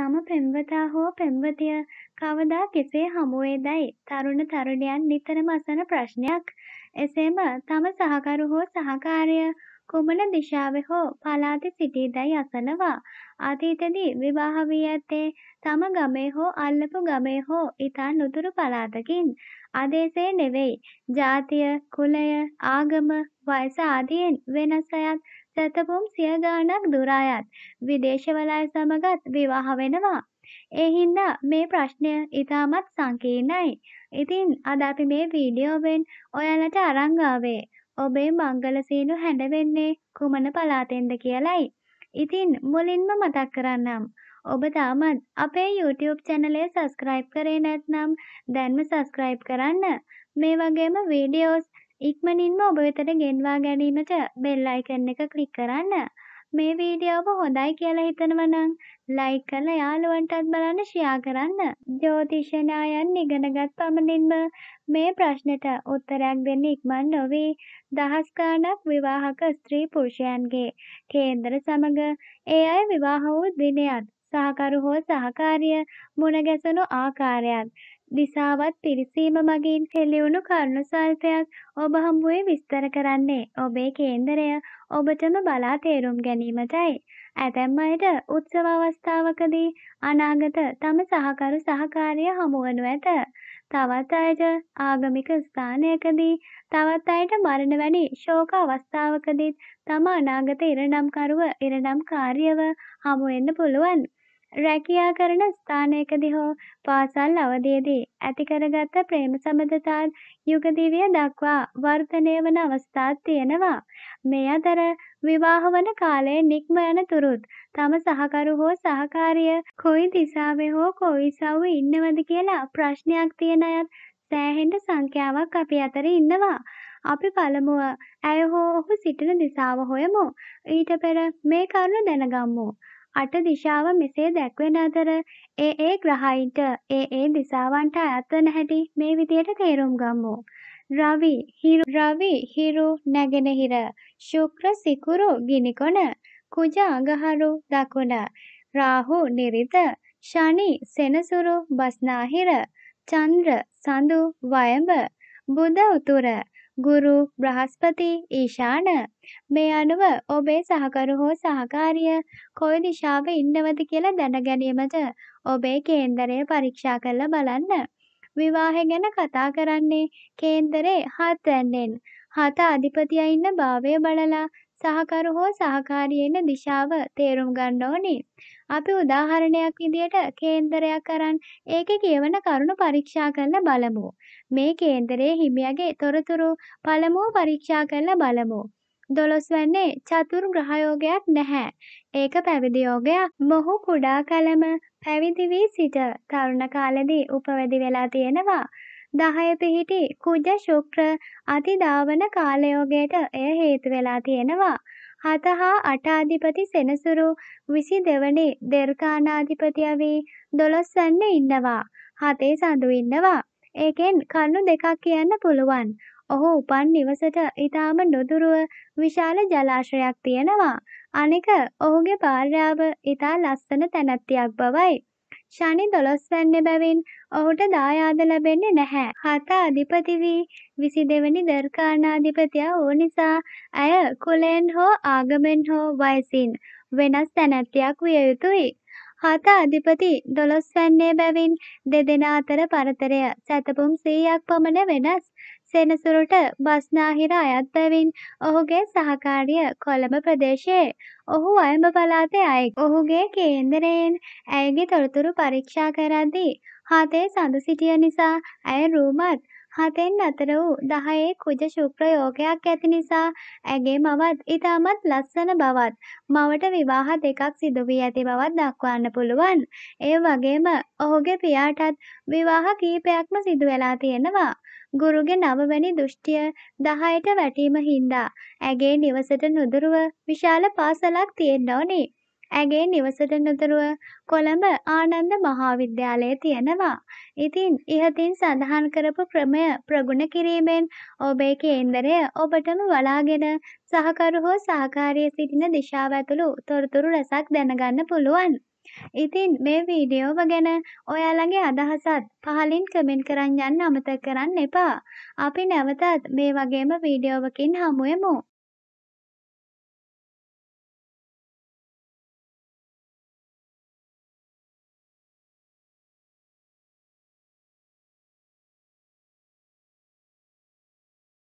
තම පෙම්වතා හෝ පෙම්වතිය කවදා කෙසේ හමුවේදයි තරුණ තරුණියන් නිතරම අසන ප්‍රශ්නයක්. එසේම තම සහකරු හෝ සහකාරිය කුමන දිශාවේ හෝ පලාත සිටීදැයි අසනවා. අතීතදී විවාහ වී ඇත්තේ තම ගමේ හෝ අල්ලපු ගමේ හෝ ඉතා නුදුරු පලාතකින්. අදේසේ නෙවෙයි. ජාතිය, කුලය, ආගම, වයස ආදියෙන් වෙනස් අයත් සැතපුම් සිය ගාණක් දුර අයත් විදේශවල අය සමගත් විවාහ වෙනවා. ඒ හින්දා මේ ප්‍රශ්නය ඉතාමත් සංකීර්ණයි. ඉතින් අද අපි මේ වීඩියෝවෙන් ඔයාලට අරන් ආවේ ඔබේ මංගලසීලු හැඩවෙන්නේ කුමන පළාතෙන්ද කියලයි. ඉතින් මුලින්ම මතක් කරන්නම්. ඔබ තාමත් අපේ YouTube චැනලය සබස්ක්‍රයිබ් කරේ නැත්නම් දැන්ම සබස්ක්‍රයිබ් කරන්න. මේ වගේම වීඩියෝස් ඉක්මනින්ම ඔබ වෙතට ගෙන්වා ගැනීමට බෙල් අයිකන් එක ක්ලික් කරන්න. මේ වීඩියෝව හොඳයි කියලා හිතනවනම් ලයික් කරලා යාළුවන්ටත් බලන්න ෂෙයා කරන්න. ජ්‍යොතිෂණයන් ඉගෙනගත් පමණින්ම මේ ප්‍රශ්නෙට උත්තරයක් දෙන්න ඉක්මන් නොවි දහස් ගණනක් විවාහක ස්ත්‍රී පුරුෂයන්ගේ කේන්දර සමග ඒ අය විවාහ වූ දිනයත් සහකරු හෝ සහකාරිය මුණ ගැසුණු ආකාරයත් දිසාවත් පිරිසීම මගින් හෙළිවුණු කරුණු සල්පයක් ඔබ හමුවේ විස්තර කරන්නේ ඔබේ කේන්දරය ඔබටම බලා තේරුම් ගැනීමටයි. ඇතැම් අයට උත්සව අවස්ථාවකදී අනාගත තම සහකරු සහකාරය හමුවනු ඇත. තවත් අයට ආගමික ස්ථානයකදී තවත් අයට මරණ වැනි ශෝක අවස්ථාවකදීත් තම අනාගත ඉරණම්කරුව ඉරණම් කාර්යව හමුවෙන්න පුළුවන්. රැකියා කරන ස්ථානයකදී හෝ පාසල් අවධියේදී ඇති කරගත් ප්‍රේම සබඳතා යුග දිවිය දක්වා වර්ධනය වන අවස්ථාත් තියෙනවා. මේ අතර විවාහ වන කාලය නික්ම යන තුරුත් තම සහකරු හෝ සහකාරිය කොයි දිසාවේ හෝ කොයි ඉසව්වේ ඉන්නවද කියලා ප්‍රශ්නයක් තියෙන අයත් සෑහෙන සංඛ්‍යාවක් අපි අතර ඉන්නවා. අපි පළමුව ඇය හෝ ඔහු සිටින දිසාව හොයමු. ඊට පෙර මේ කරුණ දැනගම්මු. අට දිශාව මෙසේ දැක්වෙන අතර ඒ ඒ ග්‍රහයින්ට ඒ ඒ දිසාවන්ට අයත් වන හැටි මේ විදියට තේරුම් ගමු. රවි, හිරු, රවි, හිරු, නැගෙනහිර, ශුක්‍ර, සිකුරු, ගිනිකොන, කුජ, අඟහරු, දකුණ, රාහු, නිරිත, ශනි, සෙනසුරු, බස්නාහිර, චන්ද්‍ර, සඳු, වයඹ, බුධ උතුර, ගුරු බ්‍රහස්පති ඊශාන මේ අනුව ඔබේ සහකරු හෝ සහකාරිය කොයි දිශාවේ ඉන්නවද කියලා දැනගැනීමට ඔබේ කේන්දරය පරීක්ෂා කරලා බලන්න. විවාහය ගැන කතා කරන්නේ කේන්දරේ හත් ඇන්නෙන්. හත අධිපතියා ඉන්න භාවය බලලා සහකරු හෝ සහකාරියන දිශාව තේරුම් ගන්න ඕනි. අපි උදාහරණයක් විදියට කේන්දරයක් අරන් ඒකේ කියවන කරුණු පරීක්ෂා කරලා බලමු. මේ කේන්දරයේ හිමියගේ තොරතුරු පළමුව පරීක්ෂා කරලා බලමු. දොළොස්වැන්නේ චතුර් ග්‍රහයෝගයක් නැහැ. ඒක පැවිදි යෝගයක්. මොහු කුඩා කලම පැවිදි වී සිට තරුණ කාලෙදී උපවැදි වෙලා තියෙනවා. දහය පිහිටි කුජ ශුක්‍ර අතිධාවන කාලයෝගයට එය හේතු වෙලා තියෙනවා. හත හා අටාධිපති සෙනසුරු විසි දෙවනි දෙර්කානාධිපතිය වී දොළොස්සන්න ඉන්නවා. හතේ සඳු ඉන්නවා. ඒකෙන් කන්නු දෙකක් කියන්න පුළුවන්. ඔහු උපන් නිවසට ඉතාම නොදුරුව විශාල ජලාශයක් තියෙනවා. අනෙක ඔහුගේ භාර්යාව ඉතා ලස්සන තැනැත්තියක් බවයි. ශනි දොළොස්වැන්න බැවින් ඔහුට දායාද ලැබෙන්නේ නැහැ. හත අධිපති වී විසි දෙවැනි දර්කානාධිපතියා වූ නිසා ඇය කුලෙන් හෝ ආගමෙන් හෝ වයසින් වෙනස් තැනැත්තියක් විය යුතුයි. හත අධිපති දොළොස්වැන්නේ බැවින් දෙදෙනා අතර පරතරය සැතපුම් සීයක් පමණ වෙනස්. සෙනසුරට බස්නාහිර අයත් බැවින් ඔහුගේ සහකාරිය කොළඹ ප්‍රදේශයේ ඔහු අයම පලාතේ අයෙක් ඔහුගේ කේන්දරයෙන් ඇයගේ තොරතුරු පරීක්ෂා කරද්දී හතේ සඳ සිටිය නිසා ඇය රූමත් හතෙන් නතර වූ දහයේ කුජ ශුක්‍ර යෝගයක් ඇති නිසා ඇගේ මවත් ඉතාමත් ලස්සන බවත් මවට විවාහ දෙකක් සිදු වී ඇති බවත් දක්වන්න පුළුවන්. ඒ වගේම ඔහුගේ පියාටත් විවාහ කීපයක්ම සිදු වෙලා තියෙනවා. ගුරුගේ නවවැනි දෘෂ්ටිය 10ට වැටීම හින්දා ඇගේ නිවසට නුදුරුව විශාල පාසලක් තියෙන්න ඕනේ. ඇගේ නිවසට නුදුරුව කොළඹ ආනන්ද මහාවිද්‍යාලය තියෙනවා. ඉතින් ඉහතින් සඳහන් කරපු ක්‍රමය ප්‍රගුණ කිරීමෙන් ඔබේ කේන්දරය ඔබටම වලාගෙන සහකරු හෝ සහකාරී සිටින දිශාව ඇතුළු තොරතුරු රැසක් දැනගන්න පුළුවන්. ඉතින් මේ වීඩියෝව ගැන ඔයාලගේ අදහසත් පහලින් කමෙන්ට් කරන්න යන්න අමතක කරන්න එපා. අපි නැවතත් මේ වගේම වීඩියෝවකින් හමුවෙමු.